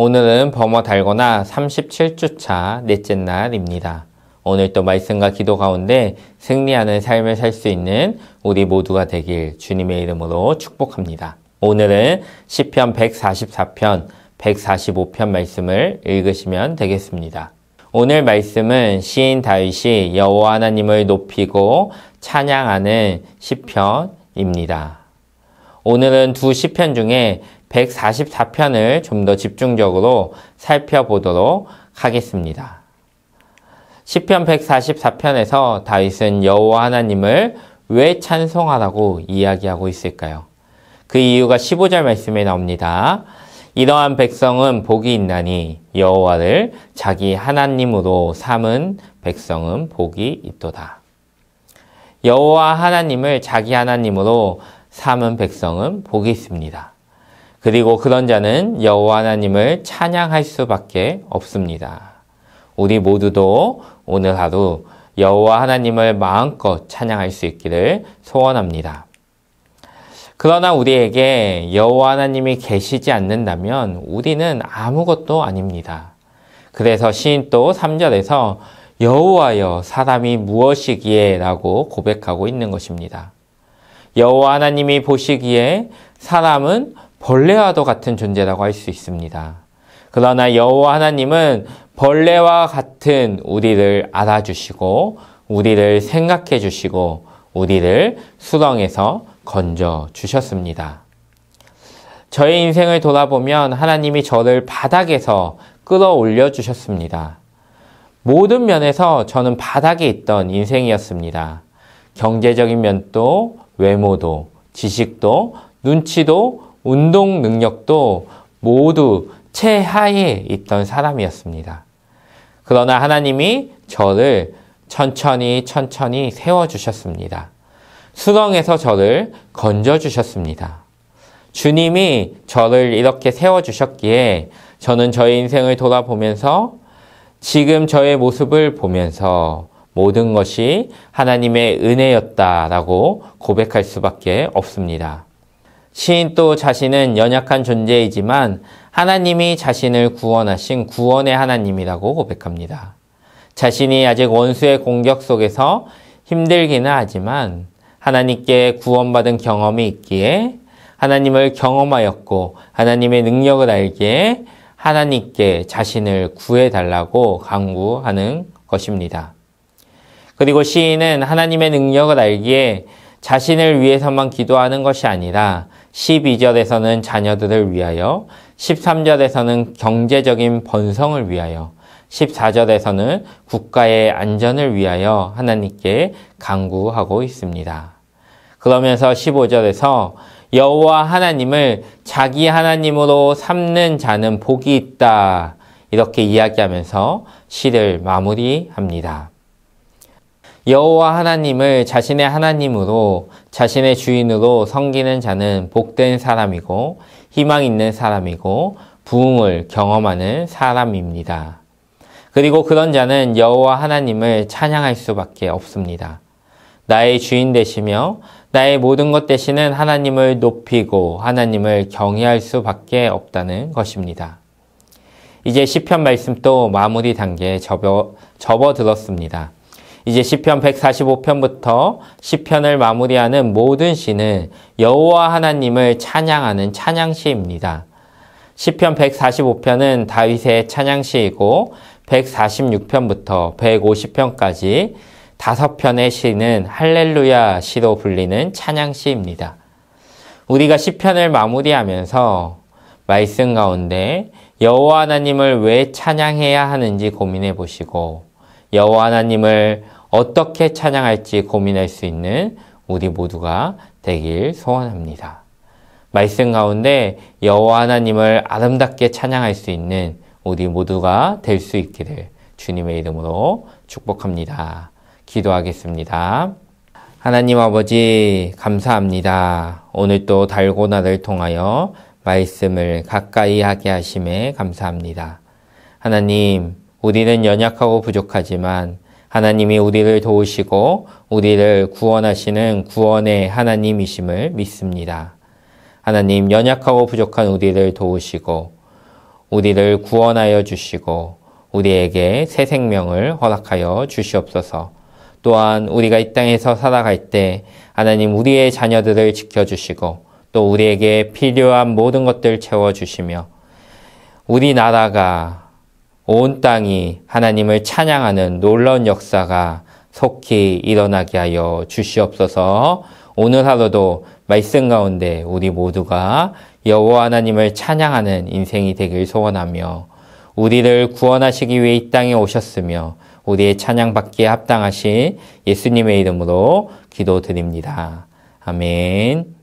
오늘은 범어 달거나 37주차 넷째 날입니다. 오늘도 말씀과 기도 가운데 승리하는 삶을 살 수 있는 우리 모두가 되길 주님의 이름으로 축복합니다. 오늘은 시편 144편, 145편 말씀을 읽으시면 되겠습니다. 오늘 말씀은 시인 다윗이 여호와 하나님을 높이고 찬양하는 시편입니다. 오늘은 두 시편 중에 144편을 좀 더 집중적으로 살펴보도록 하겠습니다. 1 0편 144편에서 다윗은 여호와 하나님을 왜 찬송하라고 이야기하고 있을까요? 그 이유가 15절 말씀에 나옵니다. 이러한 백성은 복이 있나니 여호와를 자기 하나님으로 삼은 백성은 복이 있도다. 여호와 하나님을 자기 하나님으로 삼은 백성은 복이 있습니다. 그리고 그런 자는 여호와 하나님을 찬양할 수밖에 없습니다. 우리 모두도 오늘 하루 여호와 하나님을 마음껏 찬양할 수 있기를 소원합니다. 그러나 우리에게 여호와 하나님이 계시지 않는다면 우리는 아무것도 아닙니다. 그래서 시인도 3절에서 여호와여 사람이 무엇이기에 라고 고백하고 있는 것입니다. 여호와 하나님이 보시기에 사람은 벌레와도 같은 존재라고 할 수 있습니다. 그러나 여호와 하나님은 벌레와 같은 우리를 알아주시고 우리를 생각해 주시고 우리를 수렁에서 건져 주셨습니다. 저의 인생을 돌아보면 하나님이 저를 바닥에서 끌어올려 주셨습니다. 모든 면에서 저는 바닥에 있던 인생이었습니다. 경제적인 면도, 외모도, 지식도, 눈치도, 운동 능력도 모두 최하에 있던 사람이었습니다. 그러나 하나님이 저를 천천히 천천히 세워주셨습니다. 수렁에서 저를 건져주셨습니다. 주님이 저를 이렇게 세워주셨기에 저는 저의 인생을 돌아보면서 지금 저의 모습을 보면서 모든 것이 하나님의 은혜였다라고 고백할 수밖에 없습니다. 시인 또 자신은 연약한 존재이지만 하나님이 자신을 구원하신 구원의 하나님이라고 고백합니다. 자신이 아직 원수의 공격 속에서 힘들기는 하지만 하나님께 구원받은 경험이 있기에 하나님을 경험하였고 하나님의 능력을 알기에 하나님께 자신을 구해달라고 강구하는 것입니다. 그리고 시인은 하나님의 능력을 알기에 자신을 위해서만 기도하는 것이 아니라 12절에서는 자녀들을 위하여, 13절에서는 경제적인 번성을 위하여, 14절에서는 국가의 안전을 위하여 하나님께 강구하고 있습니다. 그러면서 15절에서 여호와 하나님을 자기 하나님으로 삼는 자는 복이 있다. 이렇게 이야기하면서 시를 마무리합니다. 여호와 하나님을 자신의 하나님으로 자신의 주인으로 섬기는 자는 복된 사람이고 희망 있는 사람이고 부흥을 경험하는 사람입니다. 그리고 그런 자는 여호와 하나님을 찬양할 수밖에 없습니다. 나의 주인 되시며 나의 모든 것 대신은 하나님을 높이고 하나님을 경외할 수밖에 없다는 것입니다. 이제 시편 말씀도 마무리 단계에 접어, 접어들었습니다. 이제 시편 145편부터 시편을 마무리하는 모든 시는 여호와 하나님을 찬양하는 찬양시입니다. 시편 145편은 다윗의 찬양시이고 146편부터 150편까지 다섯 편의 시는 할렐루야 시로 불리는 찬양시입니다. 우리가 시편을 마무리하면서 말씀 가운데 여호와 하나님을 왜 찬양해야 하는지 고민해 보시고 여호와 하나님을 어떻게 찬양할지 고민할 수 있는 우리 모두가 되길 소원합니다. 말씀 가운데 여호와 하나님을 아름답게 찬양할 수 있는 우리 모두가 될 수 있기를 주님의 이름으로 축복합니다. 기도하겠습니다. 하나님 아버지 감사합니다. 오늘 또 달고나를 통하여 말씀을 가까이 하게 하심에 감사합니다. 하나님, 우리는 연약하고 부족하지만 하나님이 우리를 도우시고 우리를 구원하시는 구원의 하나님이심을 믿습니다. 하나님 연약하고 부족한 우리를 도우시고 우리를 구원하여 주시고 우리에게 새 생명을 허락하여 주시옵소서. 또한 우리가 이 땅에서 살아갈 때 하나님 우리의 자녀들을 지켜주시고 또 우리에게 필요한 모든 것들 채워주시며 우리나라가 온 땅이 하나님을 찬양하는 놀라운 역사가 속히 일어나게 하여 주시옵소서. 오늘 하루도 말씀 가운데 우리 모두가 여호와 하나님을 찬양하는 인생이 되길 소원하며 우리를 구원하시기 위해 이 땅에 오셨으며 우리의 찬양받기에 합당하신 예수님의 이름으로 기도드립니다. 아멘.